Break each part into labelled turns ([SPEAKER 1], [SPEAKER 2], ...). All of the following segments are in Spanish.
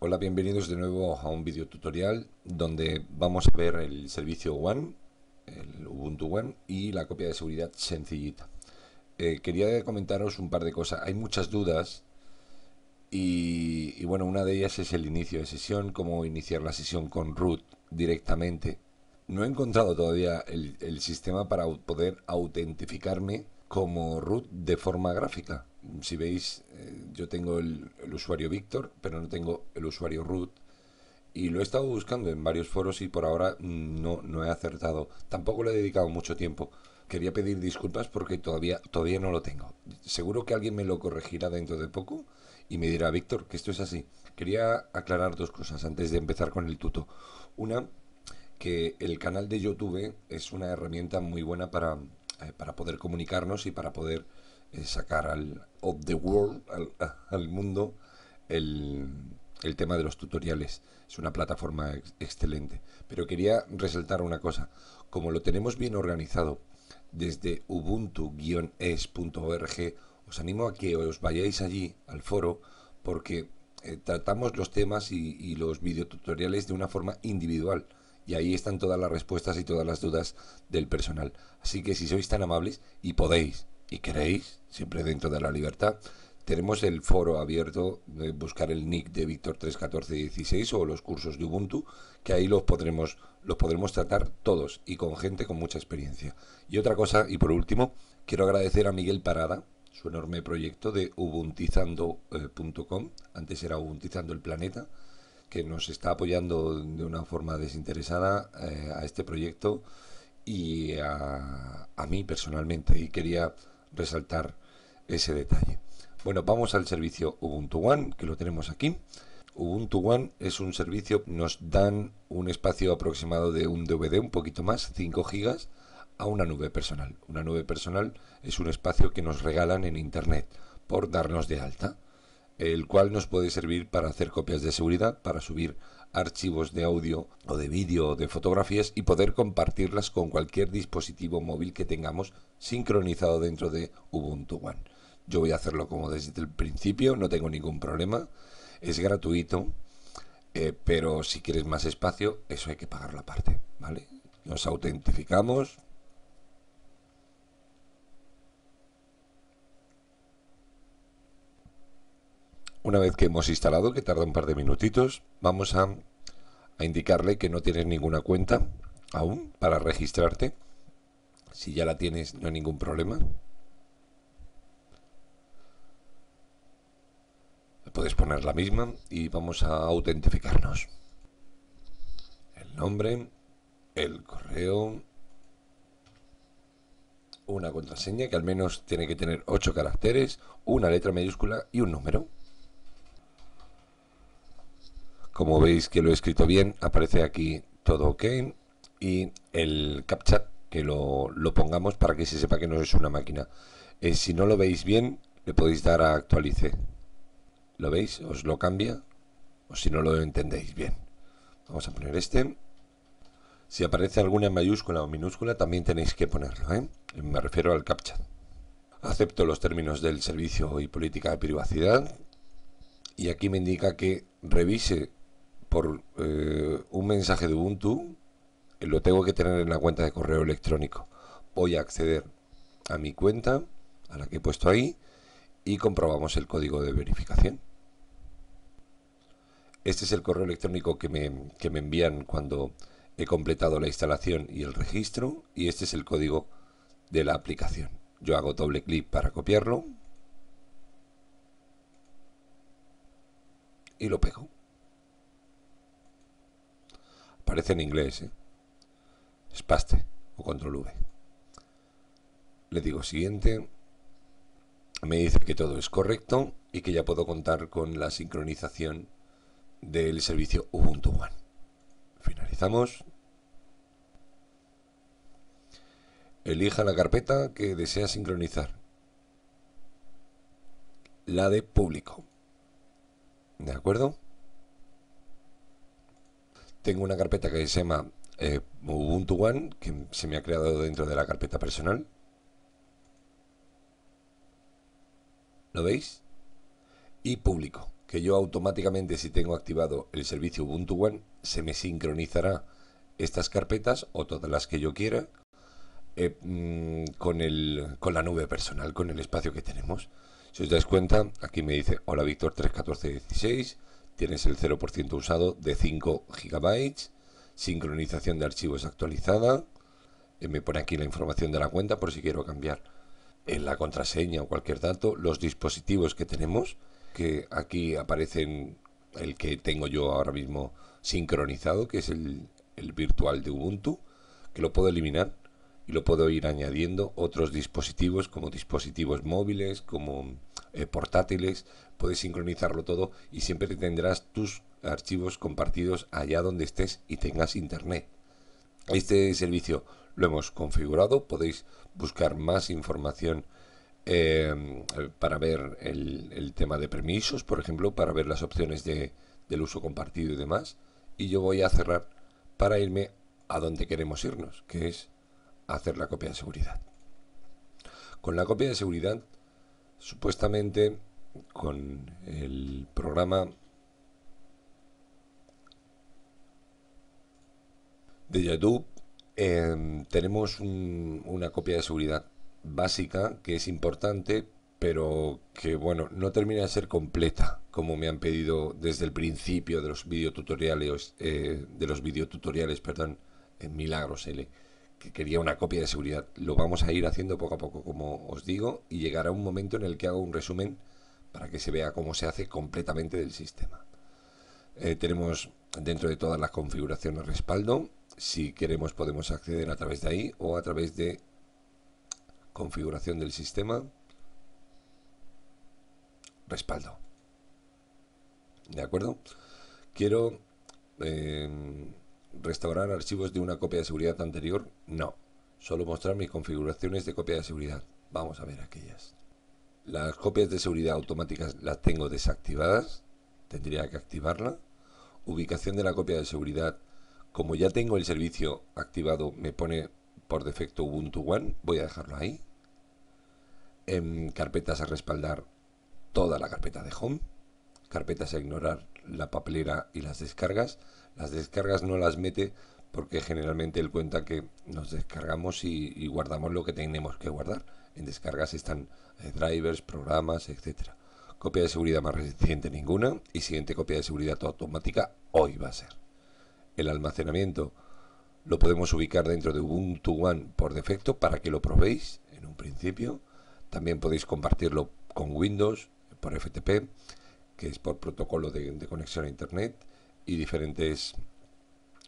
[SPEAKER 1] Hola, bienvenidos de nuevo a un video tutorial donde vamos a ver el servicio One, el Ubuntu One y la copia de seguridad sencillita. Eh, quería comentaros un par de cosas. Hay muchas dudas y, bueno, una de ellas es el inicio de sesión, cómo iniciar la sesión con root directamente. No he encontrado todavía el, el sistema para poder autentificarme como root de forma gráfica si veis, eh, yo tengo el, usuario Víctor, pero no tengo el usuario root. Y lo he estado buscando en varios foros y por ahora mm, no, no he acertado. Tampoco le he dedicado mucho tiempo. Quería pedir disculpas porque todavía, todavía no lo tengo. Seguro que alguien me lo corregirá dentro de poco y me dirá, Víctor, que esto es así. Quería aclarar dos cosas antes de empezar con el tuto. Una, que el canal de YouTube es una herramienta muy buena para, eh, para poder comunicarnos y para poder eh, sacar al of the world, al, al mundo, el, el, tema de los tutoriales. Es una plataforma excelente. Pero quería resaltar una cosa. Como lo tenemos bien organizado desde ubuntu-es.org, os animo a que os vayáis allí al foro porque eh, tratamos los temas y, y los videotutoriales de una forma individual y ahí están todas las respuestas y todas las dudas del personal. Así que si sois tan amables y podéis, y queréis, siempre dentro de la libertad, tenemos el foro abierto de buscar el nick de Víctor 31416 o los cursos de Ubuntu, que ahí los podremos, los podremos tratar todos y con gente con mucha experiencia. Y otra cosa, y por último, quiero agradecer a Miguel Parada su enorme proyecto de ubuntizando.com, eh, antes era Ubuntizando el Planeta, que nos está apoyando de una forma desinteresada eh, a este proyecto y a, a mí personalmente. Y quería resaltar ese detalle. Bueno, vamos al servicio Ubuntu One, que lo tenemos aquí. Ubuntu One es un servicio, nos dan un espacio aproximado de un DVD, un poquito más, 5 GB, a una nube personal. Una nube personal es un espacio que nos regalan en Internet por darnos de alta, el cual nos puede servir para hacer copias de seguridad, para subir archivos de audio o de vídeo o de fotografías y poder compartirlas con cualquier dispositivo móvil que tengamos sincronizado dentro de Ubuntu One. Yo voy a hacerlo como desde el principio, no tengo ningún problema, es gratuito, eh, pero si quieres más espacio, eso hay que pagarlo aparte, ¿vale? Nos autentificamos, Una vez que hemos instalado, que tarda un par de minutitos, vamos a, indicarle que no tienes ninguna cuenta aún para registrarte. Si ya la tienes, no hay ningún problema. Puedes poner la misma y vamos a autentificarnos. El nombre, el correo, una contraseña que al menos tiene que tener 8 caracteres, una letra mayúscula y un número. Como veis que lo he escrito bien, aparece aquí todo ok y el CAPTCHA que lo, pongamos para que se sepa que no es una máquina. Eh, si no lo veis bien, le podéis dar a actualice. ¿Lo veis? ¿Os lo cambia? O si no lo entendéis bien. Vamos a poner este. Si aparece alguna mayúscula o minúscula, también tenéis que ponerlo. ¿eh? Me refiero al CAPTCHA. Acepto los términos del servicio y política de privacidad. Y aquí me indica que revise por eh, un mensaje de Ubuntu, eh, lo tengo que tener en la cuenta de correo electrónico. Voy a acceder a mi cuenta, a la que he puesto ahí, y comprobamos el código de verificación. Este es el correo electrónico que me envían cuando he completado la instalación y el registro, y este es el código de la aplicación. Yo hago doble clic para copiarlo y lo pego aparece en inglés, ¿eh? Spaste o control V. Le digo siguiente. Me dice que todo es correcto y que ya puedo contar con la sincronización del servicio Ubuntu One. Finalizamos. Elija la carpeta que desea sincronizar. La de público. ¿De acuerdo? tengo una carpeta que se llama eh, Ubuntu One, que se me ha creado dentro de la carpeta personal. ¿Lo veis? Y público, que yo automáticamente si tengo activado el servicio Ubuntu One, se me sincronizará estas carpetas o todas las que yo quiera eh, mm, con, con la nube personal, con el espacio que tenemos. Si os dais cuenta, aquí me dice, hola Víctor 31416. Tienes el 0% usado de 5 GB, sincronización de archivos actualizada, me pone aquí la información de la cuenta por si quiero cambiar en la contraseña o cualquier dato, los dispositivos que tenemos, que aquí aparecen el que tengo yo ahora mismo sincronizado, que es el, el virtual de Ubuntu, que lo puedo eliminar y lo puedo ir añadiendo otros dispositivos como dispositivos móviles, como eh, portátiles, puedes sincronizarlo todo y siempre tendrás tus archivos compartidos allá donde estés y tengas internet. Este servicio lo hemos configurado, podéis buscar más información em, para ver el, el, tema de permisos, por ejemplo, para ver las opciones de, del uso compartido y demás. Y yo voy a cerrar para irme a donde queremos irnos, que es hacer la copia de seguridad. Con la copia de seguridad Supuestamente con el programa de YouTube em, tenemos una copia de seguridad básica que es importante pero que bueno no termina de ser completa como me han pedido desde el principio de los videotutoriales eh, de los videotutoriales perdón en Milagros L quería una copia de seguridad. Lo vamos a ir haciendo poco a poco, como os digo, y llegará un momento en el que hago un resumen para que se vea cómo se hace completamente del sistema. Eh, tenemos dentro de todas las configuraciones respaldo. Si queremos podemos acceder a través de ahí o a través de configuración del sistema. Respaldo. ¿De acuerdo? Quiero... Eh, ¿Restaurar archivos de una copia de seguridad anterior? No. Solo mostrar mis configuraciones de copia de seguridad. Vamos a ver aquellas. Las copias de seguridad automáticas las tengo desactivadas. Tendría que activarla. Ubicación de la copia de seguridad. Como ya tengo el servicio activado, me pone por defecto Ubuntu One. Voy a dejarlo ahí. En em, carpetas a respaldar toda la carpeta de Home. Carpetas a ignorar la papelera y las descargas. Las descargas no las mete porque generalmente él cuenta que nos descargamos y, guardamos lo que tenemos que guardar. En descargas están eh, drivers, programas, etcétera. Copia de seguridad más reciente ninguna y siguiente copia de seguridad automática hoy va a ser. El almacenamiento lo podemos ubicar dentro de Ubuntu One por defecto para que lo probéis en un principio. También podéis compartirlo con Windows por FTP, que es por protocolo de, de conexión a Internet y diferentes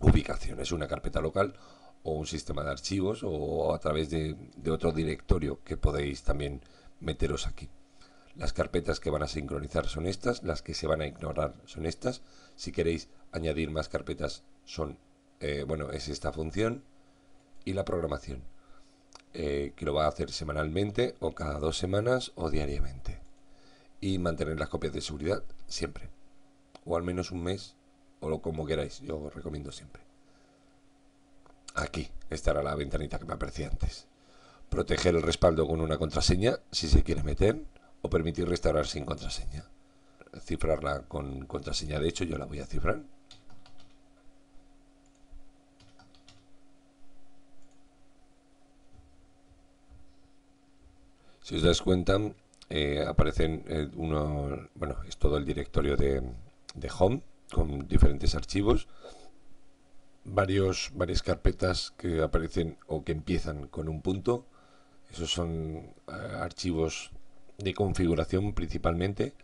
[SPEAKER 1] ubicaciones, una carpeta local o un sistema de archivos o a través de, otro directorio que podéis también meteros aquí. Las carpetas que van a sincronizar son estas, las que se van a ignorar son estas. Si queréis añadir más carpetas son, eh, bueno, es esta función y la programación, eh, que lo va a hacer semanalmente o cada dos semanas o diariamente. Y mantener las copias de seguridad siempre, o al menos un mes o como queráis, yo os recomiendo siempre. Aquí estará la ventanita que me aparecía antes. Proteger el respaldo con una contraseña si se quiere meter o permitir restaurar sin contraseña. Cifrarla con contraseña, de hecho yo la voy a cifrar. Si os das cuenta, eh, aparecen eh, uno, bueno, es todo el directorio de, de Home con diferentes archivos, varios, varias carpetas que aparecen o que empiezan con un punto. Esos son eh, archivos de configuración principalmente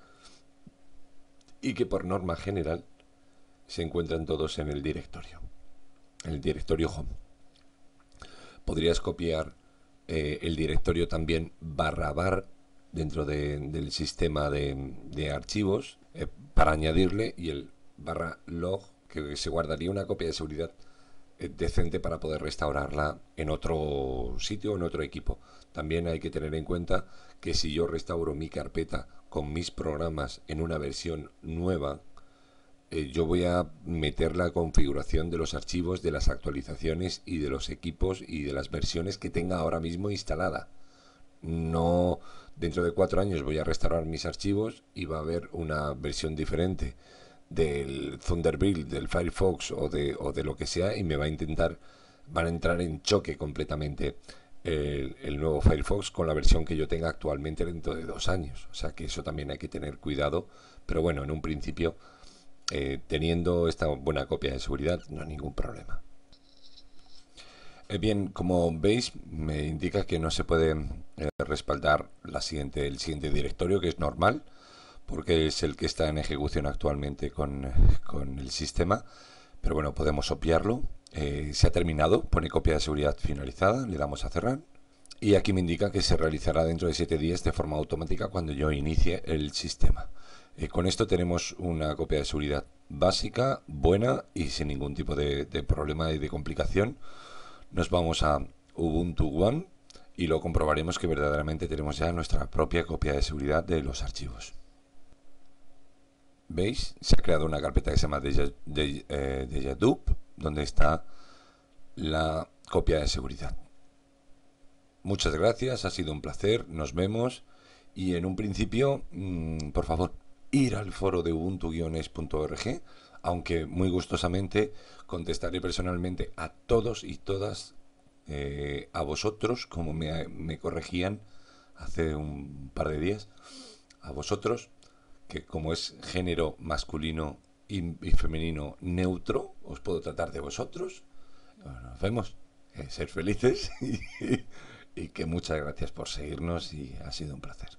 [SPEAKER 1] y que por norma general se encuentran todos en el directorio, en el directorio home. Podrías copiar eh, el directorio también barra bar dentro del sistema de, archivos eh, para añadirle y el barra log, que se guardaría una copia de seguridad eh, decente para poder restaurarla en otro sitio, o en otro equipo. También hay que tener en cuenta que si yo restauro mi carpeta con mis programas en una versión nueva, eh, yo voy a meter la configuración de los archivos, de las actualizaciones y de los equipos y de las versiones que tenga ahora mismo instalada. No dentro de cuatro años voy a restaurar mis archivos y va a haber una versión diferente del Thunderbird, del Firefox o de, o de lo que sea y me va a intentar, van a entrar en choque completamente el, eh, el, nuevo Firefox con la versión que yo tenga actualmente dentro de dos años. O sea que eso también hay que tener cuidado, pero bueno, en un principio, eh, teniendo esta buena copia de seguridad, no hay ningún problema. Eh, bien, como veis, me indica que no se puede respaldar la siguiente, el siguiente directorio, que es normal porque es el que está en ejecución actualmente con, el sistema, pero bueno, podemos obviarlo. Eh, se ha terminado, pone copia de seguridad finalizada, le damos a cerrar y aquí me indica que se realizará dentro de 7 días de forma automática cuando yo inicie el sistema. Eh, con esto tenemos una copia de seguridad básica, buena y sin ningún tipo de, de problema y de complicación. Nos vamos a Ubuntu One y lo comprobaremos que verdaderamente tenemos ya nuestra propia copia de seguridad de los archivos. ¿Veis? Se ha creado una carpeta que se llama Deja, de, eh, donde está la copia de seguridad. Muchas gracias, ha sido un placer, nos vemos y en un principio, mm, por favor, ir al foro de ubuntu-es.org, aunque muy gustosamente contestaré personalmente a todos y todas, eh, a vosotros, como me, me corregían hace un par de días, a vosotros que como es género masculino y, femenino neutro, os puedo tratar de vosotros. Nos vemos. Eh, ser felices y que muchas gracias por seguirnos y ha sido un placer.